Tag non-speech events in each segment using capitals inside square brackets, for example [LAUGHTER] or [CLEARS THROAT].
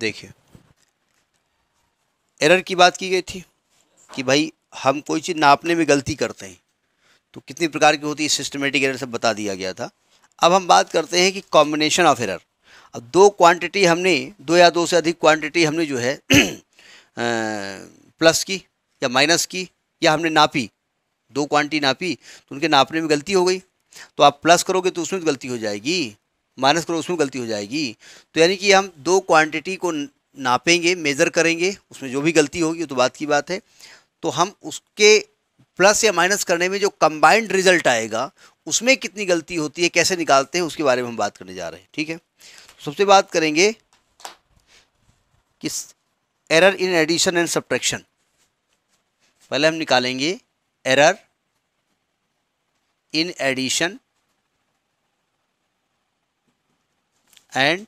देखिए एरर की बात की गई थी कि भाई हम कोई चीज़ नापने में गलती करते हैं तो कितनी प्रकार की होती है सिस्टमेटिक एरर सब बता दिया गया था अब हम बात करते हैं कि कॉम्बिनेशन ऑफ एरर अब दो क्वांटिटी हमने दो या दो से अधिक क्वांटिटी हमने जो है प्लस [CLEARS THROAT] की या माइनस की या हमने नापी दो क्वांटिटी नापी तो उनके नापने में गलती हो गई तो आप प्लस करोगे तो उसमें गलती हो जाएगी माइनस करो उसमें गलती हो जाएगी तो यानी कि हम दो क्वांटिटी को नापेंगे मेज़र करेंगे उसमें जो भी गलती होगी तो बात की बात है तो हम उसके प्लस या माइनस करने में जो कंबाइंड रिजल्ट आएगा उसमें कितनी गलती होती है कैसे निकालते हैं उसके बारे में हम बात करने जा रहे हैं ठीक है तो सबसे बात करेंगे कि error in addition and subtraction पहले हम निकालेंगे एरर इन एडिशन एंड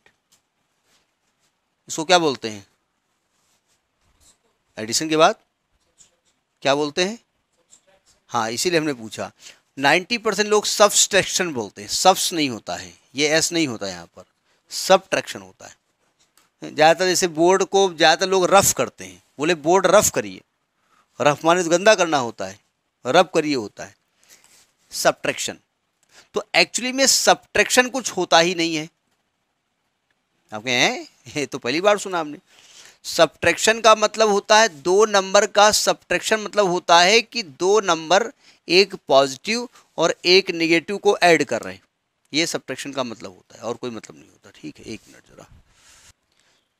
इसको क्या बोलते हैं एडिशन के बाद क्या बोलते हैं हाँ इसीलिए हमने पूछा 90 परसेंट लोग सब्सट्रैक्शन बोलते हैं सब्स नहीं होता है ये एस नहीं होता यहाँ पर ट्रैक्शन होता है ज़्यादातर जैसे बोर्ड को ज़्यादातर लोग रफ़ करते हैं बोले बोर्ड रफ़ करिए रफ़ माने तो गंदा करना होता है रफ करिए होता है सब तो एक्चुअली में सब्ट्रैक्शन कुछ होता ही नहीं है आप कहें हैं [LAUGHS] ये तो पहली बार सुना हमने सब्ट्रैक्शन का मतलब होता है दो नंबर का सब्ट्रैक्शन मतलब होता है कि दो नंबर एक पॉजिटिव और एक निगेटिव को ऐड कर रहे हैं ये सब्ट्रैक्शन का मतलब होता है और कोई मतलब नहीं होता ठीक है एक मिनट ज़रा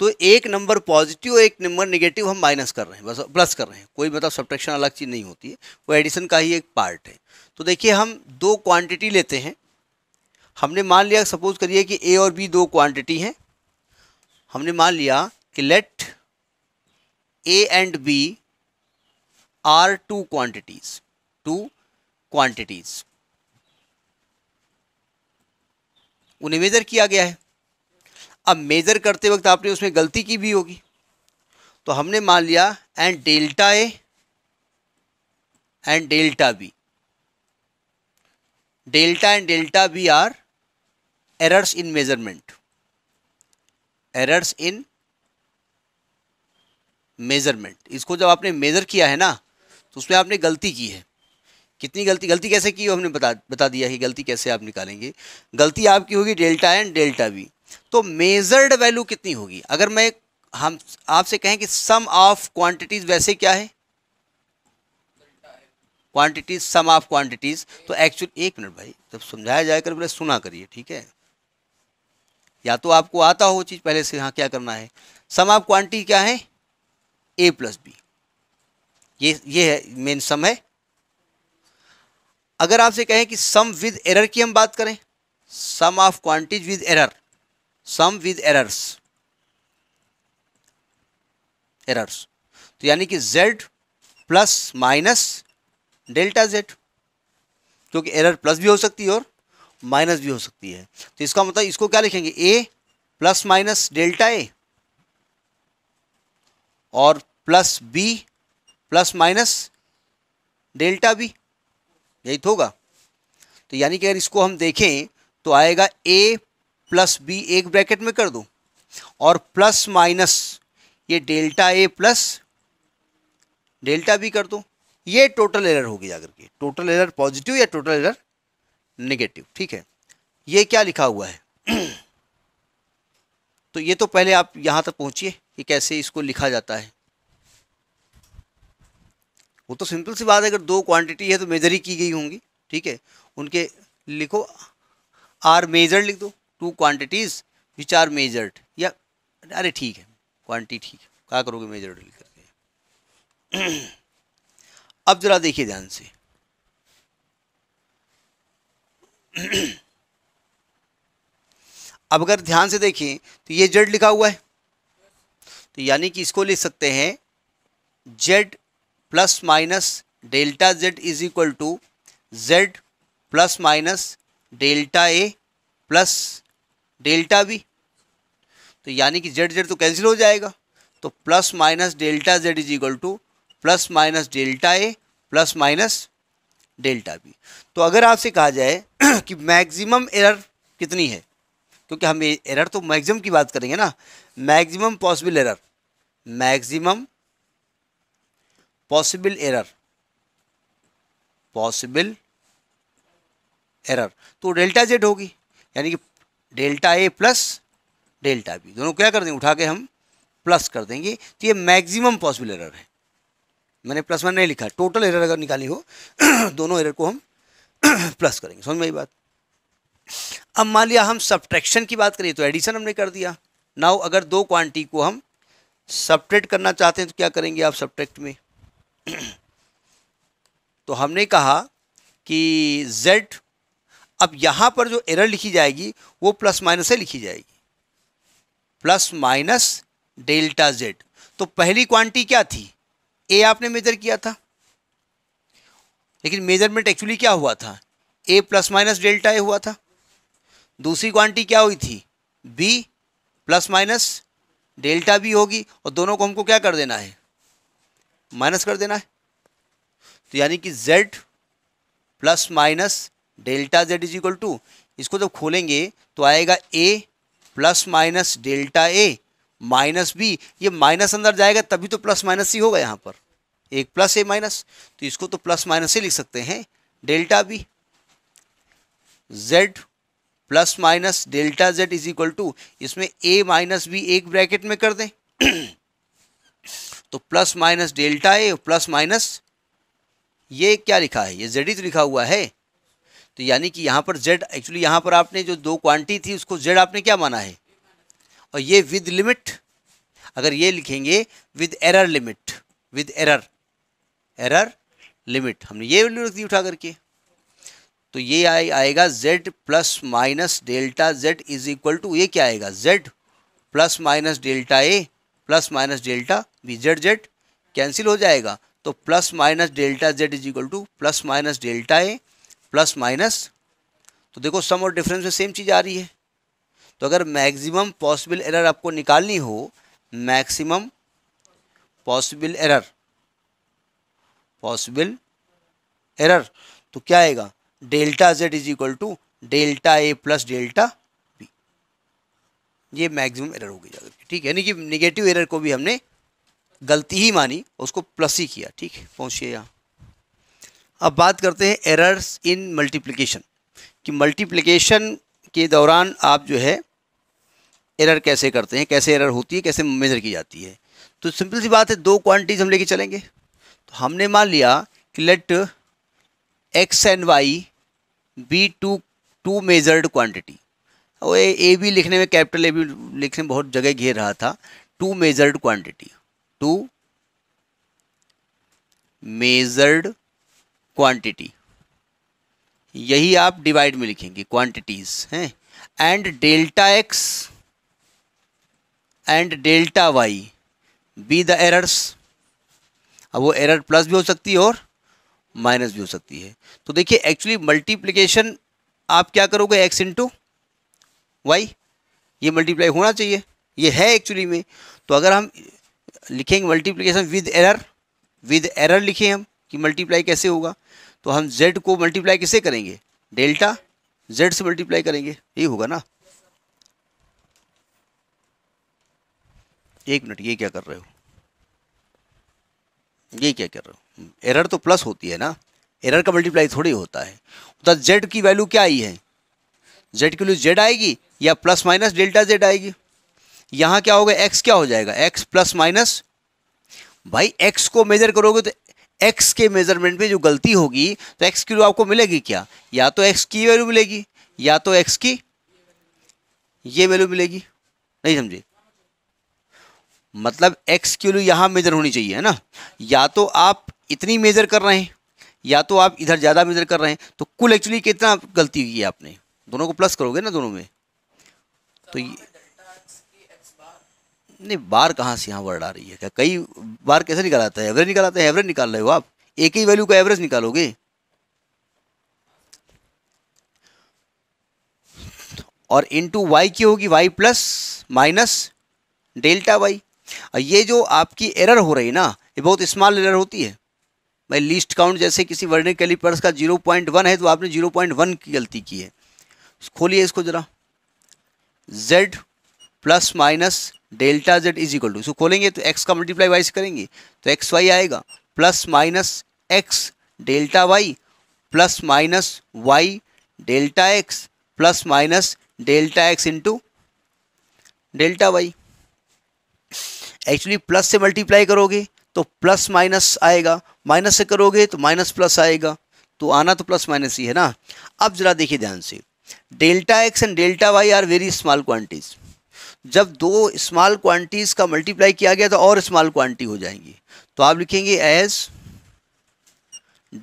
तो एक नंबर पॉजिटिव और एक नंबर नेगेटिव हम माइनस कर रहे हैं बस प्लस कर रहे हैं कोई मतलब सब्ट्रैक्शन अलग चीज़ नहीं होती है वो एडिशन का ही एक पार्ट है तो देखिए हम दो क्वांटिटी लेते हैं हमने मान लिया सपोज करिए कि ए और बी दो क्वांटिटी हैं हमने मान लिया कि let A and B are two quantities two quantities उन्हें मेज़र किया गया है अब मेज़र करते वक्त आपने उसमें गलती की भी होगी तो हमने मान लिया and delta A and delta B delta and delta B are errors in measurement errors in measurement इसको जब आपने मेज़र किया है ना तो उसमें आपने गलती की है कितनी गलती गलती कैसे की हमने बता बता दिया कि गलती कैसे आप निकालेंगे गलती आपकी होगी डेल्टा एंड डेल्टा बी तो मेजर्ड वैल्यू कितनी होगी अगर मैं हम आपसे कहें कि सम ऑफ क्वांटिटीज वैसे क्या है क्वांटिटीज सम ऑफ क्वांटिटीज तो एक्चुअल एक मिनट भाई जब समझाया जाए कर बोले सुना करिए ठीक है या तो आपको आता हो चीज़ पहले से यहां क्या करना है सम ऑफ क्वांटिटी क्या है ए प्लस बी ये ये है मेन सम है अगर आपसे कहें कि सम विद एरर की हम बात करें sum of quantities with error sum with errors errors तो यानी कि z plus minus delta z क्योंकि एरर प्लस भी हो सकती है और माइनस भी हो सकती है तो इसका मतलब इसको क्या लिखेंगे A plus minus delta A और plus B plus minus delta B यही तो होगा तो यानी कि अगर इसको हम देखें तो आएगा ए प्लस बी एक ब्रैकेट में कर दो और प्लस माइनस ये डेल्टा ए प्लस डेल्टा बी कर दो ये टोटल एरर होगी जाकर के टोटल एरर पॉजिटिव या टोटल एरर नेगेटिव ठीक है ये क्या लिखा हुआ है [CLEARS THROAT] तो ये तो पहले आप यहाँ तक पहुँचिए कि कैसे इसको लिखा जाता है वो तो सिंपल सी बात है अगर दो क्वांटिटी है तो मेजर ही की गई होंगी ठीक है उनके लिखो आर मेजर लिख दो two quantities which are measured या अरे ठीक है क्वांटिटी ठीक है क्या करोगे मेजर्ड लिख करके [CLEARS THROAT] अब ज़रा देखिए ध्यान से [CLEARS THROAT] अब अगर ध्यान से देखें तो ये जेड लिखा हुआ है तो यानी कि इसको लिख सकते हैं Z plus minus delta Z is equal to Z plus minus delta A plus delta B तो यानी कि जेड जेड तो कैंसिल हो जाएगा तो plus minus delta Z is equal to plus minus delta A plus minus delta B तो अगर आपसे कहा जाए [CLEARS THROAT] कि मैक्सिमम एरर कितनी है क्योंकि हम एरर तो मैक्सिमम की बात करेंगे ना maximum possible error maximum possible error possible error तो डेल्टा जेड होगी यानी कि डेल्टा ए प्लस डेल्टा बी दोनों क्या कर देंगे उठा के हम प्लस कर देंगे तो ये मैक्सिमम पॉसिबल एरर है मैंने प्लस वन नहीं लिखा टोटल एरर अगर निकाली हो [CLEARS THROAT] दोनों एरर को हम प्लस [CLEARS THROAT] करेंगे समझ में बात अब मान लिया हम सब्ट्रैक्शन की बात करें तो एडिशन हमने कर दिया नाउ अगर दो क्वांटिटी को हम सब्ट्रैक्ट करना चाहते हैं तो क्या करेंगे आप सब्ट्रैक्ट में [CLEARS THROAT] तो हमने कहा कि z अब यहाँ पर जो एरर लिखी जाएगी वो प्लस माइनस से लिखी जाएगी प्लस माइनस डेल्टा z तो पहली क्वांटिटी क्या थी ए आपने मेजर किया था लेकिन मेजरमेंट एक्चुअली क्या हुआ था A plus minus delta A हुआ था दूसरी क्वांटिटी क्या हुई थी B plus minus delta B होगी और दोनों को हमको क्या कर देना है माइनस कर देना है तो यानी कि Z plus minus delta Z is equal to इसको जब खोलेंगे तो आएगा A plus minus delta A minus B ये माइनस अंदर जाएगा तभी तो प्लस माइनस ही होगा यहाँ पर एक प्लस ए माइनस तो इसको तो प्लस माइनस ही लिख सकते हैं delta B Z plus minus delta Z is equal to इसमें ए माइनस बी एक ब्रैकेट में कर दें [CLEARS THROAT] तो प्लस माइनस डेल्टा ए प्लस माइनस ये क्या लिखा है ये जेड ही तो लिखा हुआ है तो यानी कि यहाँ पर जेड एक्चुअली यहाँ पर आपने जो दो क्वांटिटी थी उसको जेड आपने क्या माना है और ये विद लिमिट अगर ये लिखेंगे with error limit with error error limit हमने ये वैल्यू रख दी उठा करके तो ये आए, आएगा z plus minus delta z is equal to ये क्या आएगा z प्लस माइनस डेल्टा ए plus minus delta b z z cancel हो जाएगा तो plus minus delta Z is equal to plus minus delta A plus minus तो देखो सम और difference में सेम चीज़ आ रही है तो अगर मैक्सिमम पॉसिबल एरर आपको निकालनी हो maximum possible error possible error तो क्या आएगा delta Z is equal to delta A plus delta b ये मैक्सिमम एरर हो गई जाकर ठीक है यानी कि निगेटिव एरर को भी हमने गलती ही मानी उसको प्लस ही किया ठीक है पहुँचिए यहाँ अब बात करते हैं एरर्स इन मल्टीप्लिकेशन कि मल्टीप्लिकेशन के दौरान आप जो है एरर कैसे करते हैं कैसे एरर होती है कैसे मेज़र की जाती है तो सिंपल सी बात है दो क्वांटिटीज हम लेके चलेंगे तो हमने मान लिया कि let x and y be two two measured quantity और ए बी लिखने में कैपिटल ए बी लिखने में बहुत जगह घेर रहा था two measured quantity two measured quantity यही आप डिवाइड में लिखेंगे क्वांटिटीज़ हैं and delta x and delta y be the errors अब वो एरर प्लस भी हो सकती है और माइनस भी हो सकती है तो देखिए एक्चुअली मल्टीप्लिकेशन आप क्या करोगे एक्स इंटू वाई ये मल्टीप्लाई होना चाहिए ये है एक्चुअली में तो अगर हम लिखेंगे multiplication with error with error लिखें हम कि मल्टीप्लाई कैसे होगा तो हम जेड को मल्टीप्लाई किससे करेंगे डेल्टा जेड से मल्टीप्लाई करेंगे ये होगा ना एक मिनट ये क्या कर रहे हो ये क्या कर रहे हो एरर तो प्लस होती है ना एरर का मल्टीप्लाई थोड़ी होता है तो जेड की वैल्यू क्या आई है जेड की वैल्यू जेड आएगी या प्लस माइनस डेल्टा जेड आएगी यहाँ क्या होगा एक्स क्या हो जाएगा एक्स प्लस माइनस भाई एक्स को मेजर करोगे तो एक्स के मेजरमेंट में जो गलती होगी तो एक्स की वैल्यू आपको मिलेगी क्या या तो एक्स की वैल्यू मिलेगी या तो एक्स की ये वैल्यू मिलेगी नहीं समझे मतलब एक्स की वैल्यू यहाँ मेजर होनी चाहिए है ना या तो आप इतनी मेजर कर रहे हैं या तो आप इधर ज़्यादा मेजर कर रहे हैं तो कुल एक्चुअली कितना गलती हुई है आपने दोनों को प्लस करोगे ना दोनों में तो ये नहीं बार कहाँ से यहाँ वर्ड आ रही है क्या कई बार कैसे निकाल आता है एवरेज निकाल आता है एवरेज निकाल रहे हो आप एक ही वैल्यू का एवरेज निकालोगे और इनटू वाई की होगी y plus minus delta y ये जो आपकी एरर हो रही है ना ये बहुत स्मॉल एरर होती है भाई लिस्ट काउंट जैसे किसी वर्डिंग कैलिपर्स का जीरो पॉइंट वन है तो आपने जीरो पॉइंट वन की गलती की है खोलिए इसको ज़रा z plus minus delta Z is equal to इसको खोलेंगे तो एक्स का मल्टीप्लाई वाई से करेंगे तो एक्स वाई आएगा plus minus x delta y plus minus y delta x plus minus delta x into delta y actually plus से multiply करोगे तो प्लस माइनस आएगा माइनस से करोगे तो माइनस प्लस आएगा तो आना तो प्लस माइनस ही है ना अब ज़रा देखिए ध्यान से delta x and delta y are very small quantities जब दो स्मॉल क्वांटिटीज़ का मल्टीप्लाई किया गया तो और स्मॉल क्वांटिटी हो जाएंगी तो आप लिखेंगे as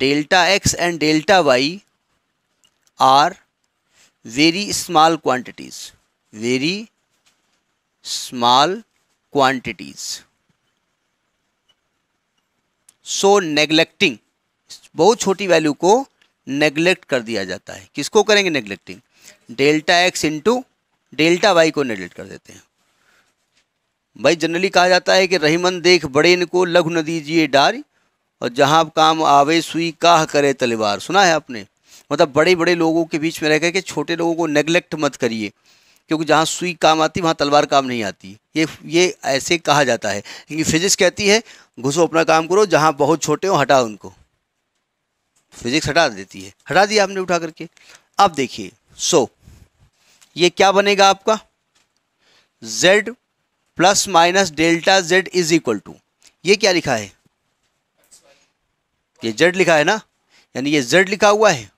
delta x and delta y are very small quantities very small quantities so neglecting बहुत छोटी वैल्यू को नेग्लेक्ट कर दिया जाता है किसको करेंगे neglecting delta x into delta y को नेग्लेक्ट कर देते हैं भाई जनरली कहा जाता है कि रहीमन देख बड़े इनको लघु न दीजिए डार और जहां काम आवे सुई काह करे तलवार सुना है आपने मतलब बड़े बड़े लोगों के बीच में रह कर के छोटे लोगों को नेग्लेक्ट मत करिए क्योंकि जहाँ सुई काम आती वहाँ तलवार काम नहीं आती ये ये ऐसे कहा जाता है क्योंकि फिजिक्स कहती है घुसो अपना काम करो जहाँ बहुत छोटे हो हटाओ उनको फिजिक्स हटा देती है हटा दिया आपने उठा करके अब देखिए सो ये क्या बनेगा आपका z plus minus delta z is equal to ये क्या लिखा है ये z लिखा है ना यानी ये z लिखा हुआ है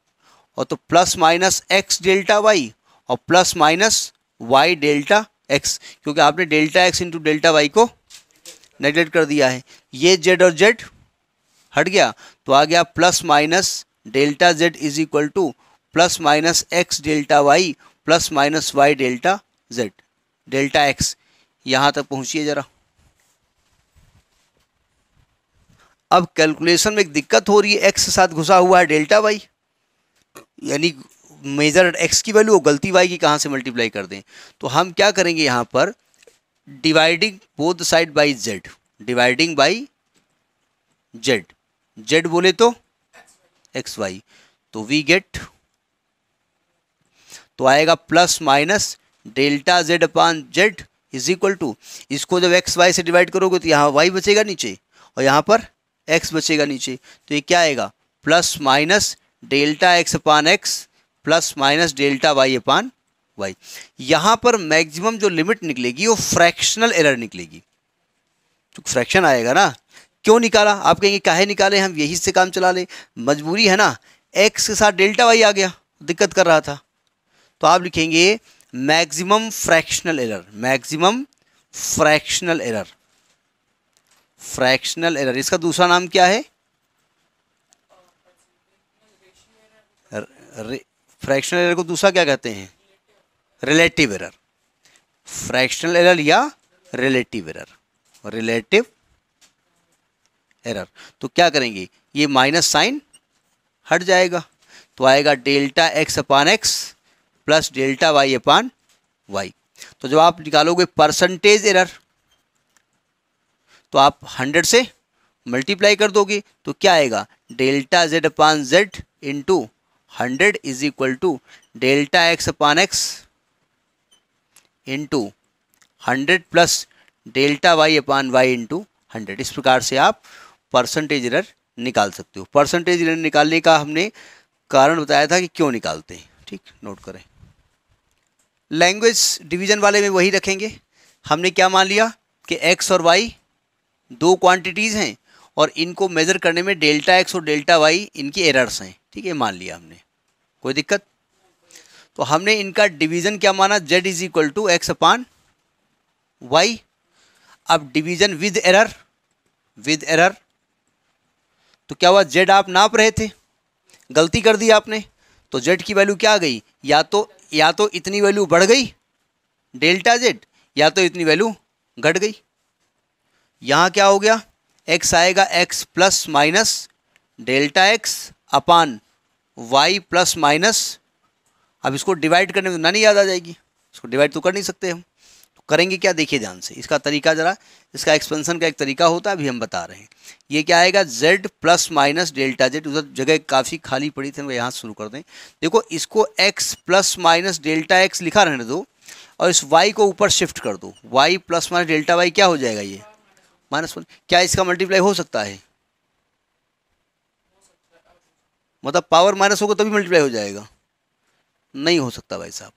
और तो plus minus x delta y और plus minus y delta x क्योंकि आपने delta x into delta y को नेगलेक्ट कर दिया है ये जेड और जेड हट गया तो आ गया plus minus delta Z is equal to plus minus x delta y plus minus y delta z delta x यहाँ तक पहुँचिए ज़रा अब कैलकुलेशन में एक दिक्कत हो रही है एक्स के साथ घुसा हुआ है डेल्टा वाई यानी मेजर एक्स की वैल्यू और गलती वाई की कहाँ से मल्टीप्लाई कर दें तो हम क्या करेंगे यहाँ पर dividing both side by z dividing by z z बोले तो एक्स वाई तो वी गेट तो आएगा plus minus delta z upon z is equal to इसको जब एक्स वाई से डिवाइड करोगे तो यहाँ वाई बचेगा नीचे और यहाँ पर एक्स बचेगा नीचे तो ये क्या आएगा plus minus delta x upon x plus minus delta y upon y यहाँ पर मैक्सिमम जो लिमिट निकलेगी वो फ्रैक्शनल एरर निकलेगी तो फ्रैक्शन आएगा ना क्यों निकाला आप कहेंगे काहे निकाले हम यही से काम चला ले मजबूरी है ना एक्स के साथ डेल्टा वाई आ गया दिक्कत कर रहा था तो आप लिखेंगे maximum fractional error maximum fractional error fractional error इसका दूसरा नाम क्या है फ्रैक्शनल एरर को दूसरा क्या कहते हैं रिलेटिव एरर फ्रैक्शनल एरर या रिलेटिव एरर रिलेटिव एरर तो क्या करेंगे ये माइनस साइन हट जाएगा तो आएगा delta x upon x plus delta y upon y तो जब आप निकालोगे परसेंटेज एरर तो आप हंड्रेड से मल्टीप्लाई कर दोगे तो क्या आएगा delta z upon z into hundred is equal to delta x upon x into hundred plus delta y upon y into hundred इस प्रकार से आप परसेंटेज एरर निकाल सकते हो परसेंटेज एरर निकालने का हमने कारण बताया था कि क्यों निकालते हैं ठीक नोट करें लैंग्वेज डिवीजन वाले में वही रखेंगे हमने क्या मान लिया कि एक्स और वाई दो क्वांटिटीज़ हैं और इनको मेज़र करने में डेल्टा एक्स और डेल्टा वाई इनकी एरर्स हैं ठीक है मान लिया हमने कोई दिक्कत तो हमने इनका डिवीज़न क्या माना z is equal to x upon y अब division with error with error तो क्या हुआ जेड आप नाप रहे थे गलती कर दी आपने तो जेड की वैल्यू क्या आ गई या तो या तो इतनी वैल्यू बढ़ गई डेल्टा जेड या तो इतनी वैल्यू घट गई यहां क्या हो गया एक्स आएगा x plus minus delta x upon y plus minus अब इसको डिवाइड करने में नहीं तो याद आ जाएगी इसको डिवाइड तो कर नहीं सकते हम तो करेंगे क्या देखिए ध्यान से इसका तरीका ज़रा इसका एक्सपेंसन का एक तरीका होता है अभी हम बता रहे हैं ये क्या आएगा z plus minus delta z उधर जगह काफ़ी खाली पड़ी थी हम यहाँ शुरू कर दें देखो इसको x plus minus delta x लिखा रहने दो और इस वाई को ऊपर शिफ्ट कर दो y plus minus delta y क्या हो जाएगा ये माइनस वन क्या इसका मल्टीप्लाई हो सकता है मतलब पावर माइनस होगा तभी मल्टीप्लाई हो जाएगा नहीं हो सकता भाई साहब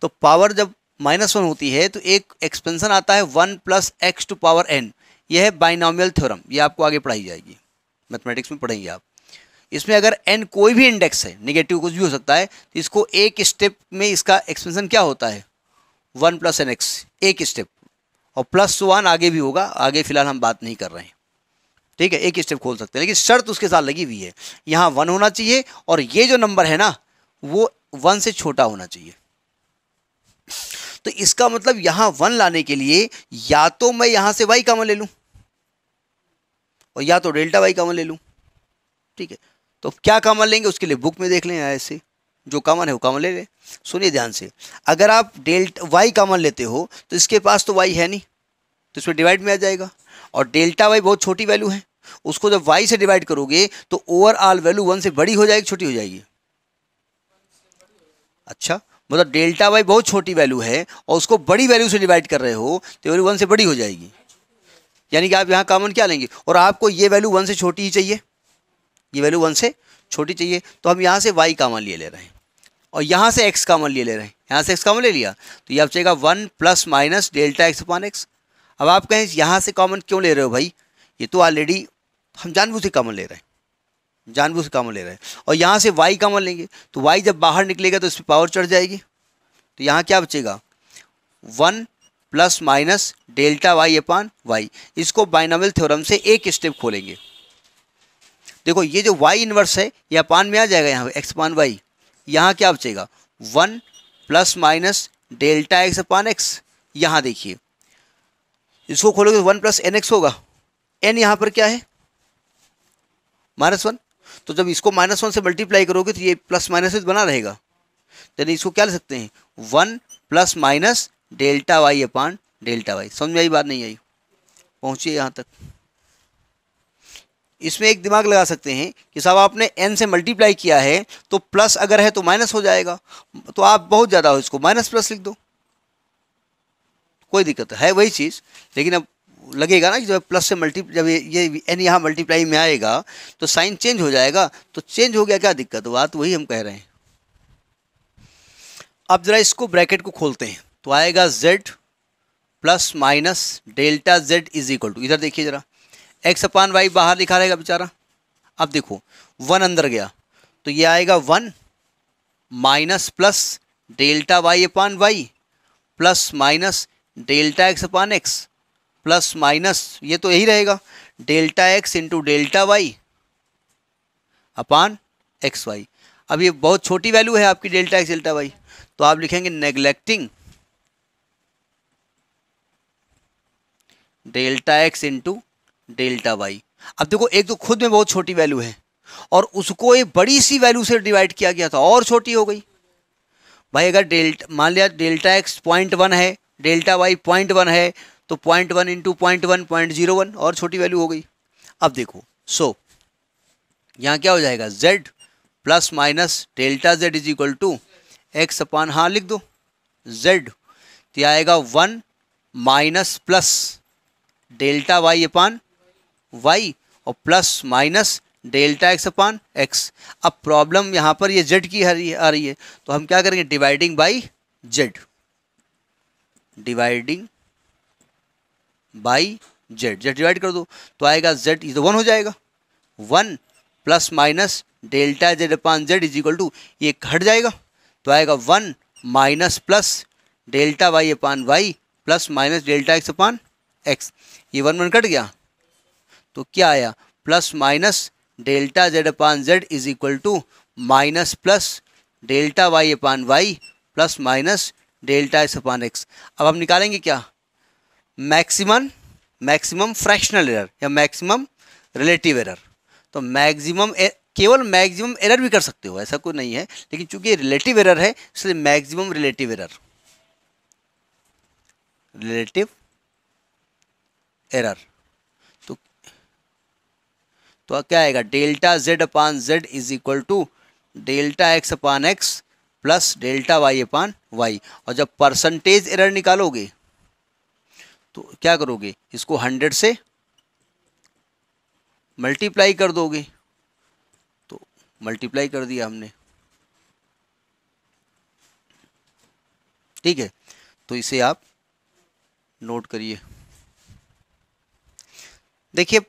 तो पावर जब माइनस वन होती है तो एक एक्सपेंसन आता है one plus x to power n यह है बाइनॉमियल थ्योरम ये आपको आगे पढ़ाई जाएगी मैथमेटिक्स में पढ़ेंगे आप इसमें अगर एन कोई भी इंडेक्स है निगेटिव कुछ भी हो सकता है तो इसको एक स्टेप में इसका एक्सपेंसन क्या होता है वन प्लस एन एक्स एक स्टेप और प्लस वन आगे भी होगा आगे फिलहाल हम बात नहीं कर रहे हैं ठीक है एक स्टेप खोल सकते हैं लेकिन शर्त उसके साथ लगी हुई है यहाँ वन होना चाहिए और ये जो नंबर है ना वो वन से छोटा होना चाहिए तो इसका मतलब यहां वन लाने के लिए या तो मैं यहां से वाई कामन ले लूं और या तो डेल्टा वाई कामन ले लूं ठीक है तो क्या कामन लेंगे उसके लिए बुक में देख लें ऐसे जो कामन है वो कामन ले लें सुनिए ध्यान से अगर आप डेल्टा वाई कामन लेते हो तो इसके पास तो वाई है नहीं तो इसमें डिवाइड में आ जाएगा और डेल्टा वाई बहुत छोटी वैल्यू है उसको जब वाई से डिवाइड करोगे तो ओवरऑल वैल्यू वन से बड़ी हो जाएगी छोटी हो जाएगी अच्छा मतलब डेल्टा वाई बहुत छोटी वैल्यू है और उसको बड़ी वैल्यू से डिवाइड कर रहे हो तो वैल्यू वन से बड़ी हो जाएगी यानी कि आप यहाँ कॉमन क्या लेंगे और आपको ये वैल्यू वन से छोटी ही चाहिए ये वैल्यू वन से छोटी चाहिए तो हम यहाँ से वाई कामन लिए ले रहे हैं और यहाँ से एक्स कामन लिए ले रहे हैं यहाँ से एक्स कामन ले लिया तो ये आप चाहिएगा one plus minus delta x upon x अब आप कहें यहाँ से कॉमन क्यों ले रहे हो भाई ये तो ऑलरेडी हम जानबूझ से कॉमन ले रहे हैं जानबूझ से कॉमन ले रहे हैं और यहाँ से वाई कॉमन लेंगे तो वाई जब बाहर निकलेगा तो इस पर पावर चढ़ जाएगी तो यहाँ क्या बचेगा one plus minus delta y upon y इसको बाइनोमियल थ्योरम से एक स्टेप खोलेंगे देखो ये जो वाई इन्वर्स है ये अपान में आ जाएगा यहाँ एक्स अपान वाई यहाँ क्या बचेगा one plus minus delta x upon x यहाँ देखिए इसको खोलोगे तो वन प्लस एन एक्स होगा एन यहाँ पर क्या है माइनस वन तो जब इसको माइनस वन से मल्टीप्लाई करोगे तो ये प्लस माइनस बना रहेगा यानी इसको क्या ले सकते हैं one plus minus delta y upon delta y समझ में आई बात नहीं आई पहुँचिए यहाँ तक इसमें एक दिमाग लगा सकते हैं कि साहब आपने एन से मल्टीप्लाई किया है तो प्लस अगर है तो माइनस हो जाएगा तो आप बहुत ज़्यादा हो इसको माइनस प्लस लिख दो कोई दिक्कत है वही चीज़ लेकिन अब लगेगा ना कि जब प्लस से मल्टी जब ये एन यहाँ मल्टीप्लाई में आएगा तो साइन चेंज हो जाएगा तो चेंज हो गया क्या दिक्कत बात वही हम कह रहे हैं अब ज़रा इसको ब्रैकेट को खोलते हैं तो आएगा z plus minus delta Z is equal to इधर देखिए ज़रा एक्स अपान वाई बाहर दिखा रहेगा बेचारा अब देखो वन अंदर गया तो ये आएगा one minus plus delta y upon y plus minus delta x upon x plus minus ये तो यही रहेगा delta x into delta y upon x y अब ये बहुत छोटी वैल्यू है आपकी डेल्टा एक्स डेल्टा वाई तो आप लिखेंगे neglecting delta x into delta y अब देखो एक तो खुद में बहुत छोटी वैल्यू है और उसको एक बड़ी सी वैल्यू से डिवाइड किया गया था और छोटी हो गई भाई अगर डेल्टा मान लिया डेल्टा एक्स पॉइंट वन है डेल्टा वाई पॉइंट वन है तो point one into point one point zero one और छोटी वैल्यू हो गई अब देखो सो यहाँ क्या हो जाएगा z plus minus delta Z is equal to x upon हाँ लिख दो जेड तो आएगा one minus plus delta y upon y और plus minus delta x upon x अब प्रॉब्लम यहाँ पर ये जेड की आ रही है तो हम क्या करेंगे dividing by z dividing by z z divide कर दो तो आएगा जेड इज वन हो जाएगा one plus minus delta z upon z is equal to ये घट जाएगा तो आएगा one minus plus delta y upon y plus minus delta x upon x ये वन वन कट गया तो क्या आया plus minus delta z upon z is equal to minus plus delta y upon y plus minus delta s upon x अब हम निकालेंगे क्या मैक्सिमम मैक्सिमम फ्रैक्शनल एरर या मैक्सिमम रिलेटिव एरर तो मैक्सिमम केवल मैक्सिमम एरर भी कर सकते हो ऐसा कोई नहीं है लेकिन चूंकि रिलेटिव एरर है इसलिए maximum relative error relative error तो तो क्या आएगा delta z upon z is equal to delta x upon x plus delta y upon y और जब परसेंटेज एरर निकालोगे तो क्या करोगे इसको हंड्रेड से मल्टीप्लाई कर दोगे तो मल्टीप्लाई कर दिया हमने ठीक है तो इसे आप नोट करिए देखिए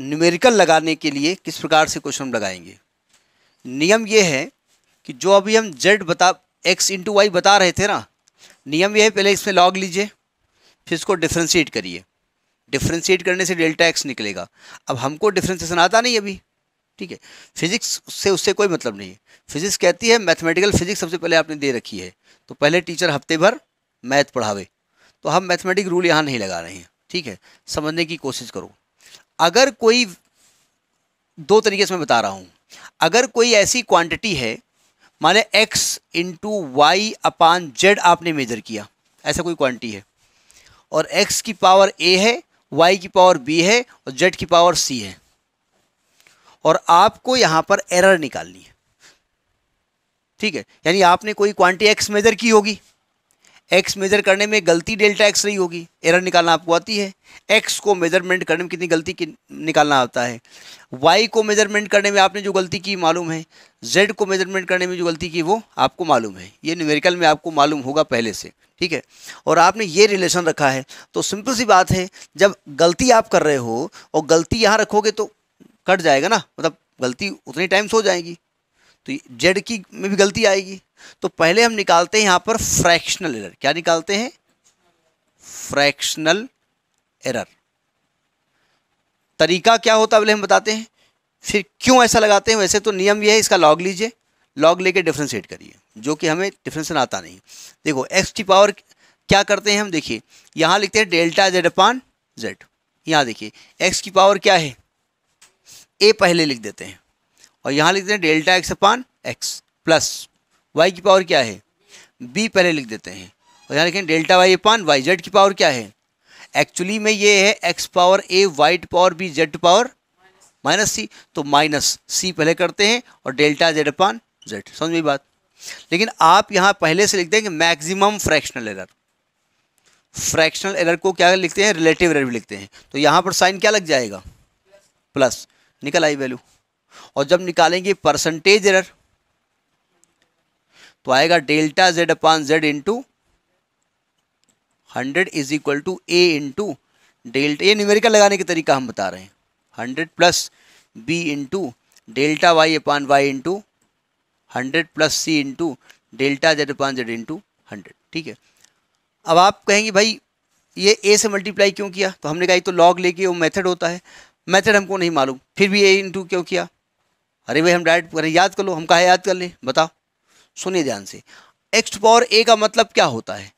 न्यूमेरिकल लगाने के लिए किस प्रकार से क्वेश्चन लगाएंगे नियम यह है कि जो अभी हम जेड बता एक्स इंटू वाई बता रहे थे ना नियम यह है पहले इसमें लॉग लीजिए फिर इसको डिफ्रेंशिएट करिए डिफ्रेंशिएट करने से डेल्टा एक्स निकलेगा अब हमको डिफ्रेंशिएशन आता नहीं अभी ठीक है फिजिक्स से उससे कोई मतलब नहीं है फिजिक्स कहती है मैथमेटिकल फिजिक्स सबसे पहले आपने दे रखी है तो पहले टीचर हफ्ते भर मैथ पढ़ावे तो हम मैथमेटिक रूल यहाँ नहीं लगा रहे हैं ठीक है समझने की कोशिश करो अगर कोई दो तरीके से मैं बता रहा हूँ अगर कोई ऐसी क्वांटिटी है माने x into y upon z आपने मेजर किया ऐसा कोई क्वांटिटी है और x की पावर a है y की पावर b है और z की पावर c है और आपको यहाँ पर एरर निकालनी है ठीक है यानी आपने कोई क्वांटिटी x मेजर की होगी एक्स मेज़र करने में गलती डेल्टा एक्स रही होगी एरर निकालना आपको आती है एक्स को मेजरमेंट करने में कितनी गलती की निकालना आता है वाई को मेजरमेंट करने में आपने जो गलती की मालूम है जेड को मेजरमेंट करने में जो गलती की वो आपको मालूम है ये न्यूमेरिकल में आपको मालूम होगा पहले से ठीक है और आपने ये रिलेशन रखा है तो सिंपल सी बात है जब गलती आप कर रहे हो और गलती यहाँ रखोगे तो कट जाएगा ना मतलब गलती उतने टाइम्स हो जाएगी तो जेड की में भी गलती आएगी तो पहले हम निकालते हैं यहां पर फ्रैक्शनल एरर क्या निकालते हैं फ्रैक्शनल एरर तरीका क्या होता है पहले हम बताते हैं फिर क्यों ऐसा लगाते हैं वैसे तो नियम यह है इसका लॉग लीजिए लॉग लेके डिफ्रेंशिएट करिए जो कि हमें डिफ्रेंसन आता नहीं देखो एक्स टी पावर क्या करते हैं हम देखिए यहाँ लिखते हैं डेल्टा जेड अपान जेड यहाँ देखिए एक्स की पावर क्या है ए पहले लिख देते हैं और यहाँ लिखते हैं delta x upon x plus y की पावर क्या है बी पहले लिख देते हैं और यहाँ लिखें delta y upon y z की पावर क्या है एक्चुअली में ये है x power a y power b z power minus c तो माइनस सी पहले करते हैं और डेल्टा जेड अपान जेड समझ में बात लेकिन आप यहाँ पहले से लिखते हैं कि maximum fractional error fractional error को क्या लिखते हैं रिलेटिव एरर भी लिखते हैं तो यहाँ पर साइन क्या लग जाएगा प्लस निकल आई वैल्यू और जब निकालेंगे परसेंटेज एरर तो आएगा delta z upon z into hundred is equal to a into delta ये न्यूमेरिकल लगाने का तरीका हम बता रहे हैं hundred plus b into delta y upon y into hundred plus c into delta z upon z into hundred ठीक है अब आप कहेंगे भाई ये ए से मल्टीप्लाई क्यों किया तो हमने कहा तो लॉग लेके वो मेथड होता है मेथड हमको नहीं मालूम फिर भी ए इंटू क्यों किया अरे भाई हम डायरेक्ट अरे याद कर लो हम कहा याद कर ले बताओ सुनिए ध्यान से एक्स टू पावर ए का मतलब क्या होता है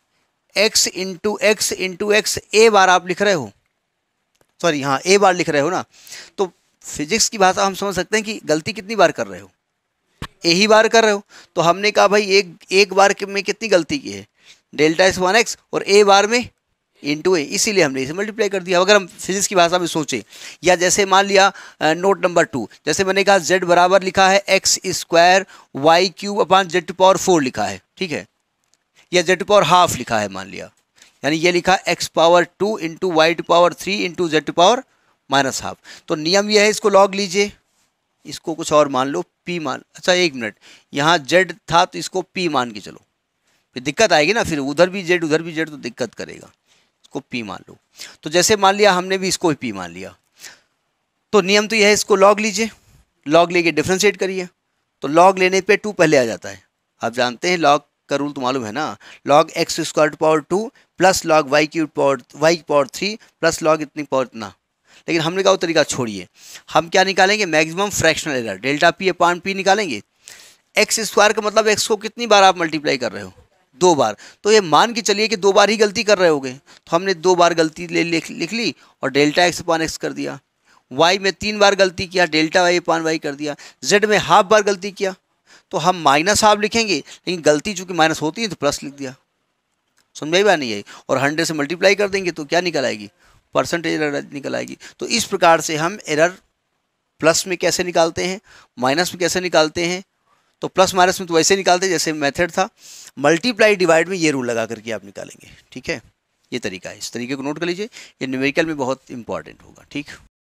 x into x into x a बार आप लिख रहे हो सॉरी हाँ ए बार लिख रहे हो ना तो फिजिक्स की भाषा हम समझ सकते हैं कि गलती कितनी बार कर रहे हो ए ही बार कर रहे हो तो हमने कहा भाई एक एक बार में कितनी गलती की है डेल्टा एक्स वन एक्स और ए बार में इंटू ए इसीलिए हमने इसे मल्टीप्लाई कर दिया अगर हम फिजिक्स की भाषा में सोचें या जैसे मान लिया नोट नंबर टू जैसे मैंने कहा जेड बराबर लिखा है x square y cube upon z to power four लिखा है ठीक है या जेड टू पावर हाफ लिखा है मान लिया यानी ये लिखा x power two into y to power three into z to power minus half तो नियम यह है इसको लॉग लीजिए इसको कुछ और मान लो पी मान अच्छा एक मिनट यहाँ जेड था तो इसको पी मान के चलो फिर दिक्कत आएगी ना फिर उधर भी जेड उधर भी जेड तो दिक्कत करेगा इसको पी मान लो तो जैसे मान लिया हमने भी इसको पी मान लिया तो नियम तो यह है इसको लॉग लीजिए लॉग लेके डिफ्रेंशिएट करिए तो लॉग लेने पे टू पहले आ जाता है आप जानते हैं लॉग का रूल तो मालूम है ना log x square power two plus log y की पावर वाई की पावर थ्री प्लस लॉग इतनी पावर इतना लेकिन हमने कहा वो तरीका छोड़िए हम क्या निकालेंगे maximum fractional error delta p upon p निकालेंगे एक्स स्क्वायर का मतलब एक्स को कितनी बार आप मल्टीप्लाई कर रहे हो दो बार तो ये मान के चलिए कि दो बार ही गलती कर रहे होगे तो हमने दो बार गलती ले लिख लिख ली और डेल्टा एक्स पान एक्स कर दिया वाई में तीन बार गलती किया डेल्टा वाई पान वाई कर दिया जेड में हाफ बार गलती किया तो हम माइनस हाफ लिखेंगे लेकिन गलती चूँकि माइनस होती है तो प्लस लिख दिया सुन में बार नहीं आई और हंड्रेड से मल्टीप्लाई कर देंगे तो क्या निकल आएगी परसेंटेज एरर निकल आएगी तो इस प्रकार से हम एरर प्लस में कैसे निकालते हैं माइनस में कैसे निकालते हैं तो प्लस माइनस में तो वैसे निकालते जैसे मेथड था मल्टीप्लाई डिवाइड में ये रूल लगा करके आप निकालेंगे ठीक है ये तरीका है इस तरीके को नोट कर लीजिए ये न्यूमेरिकल में बहुत इंपॉर्टेंट होगा ठीक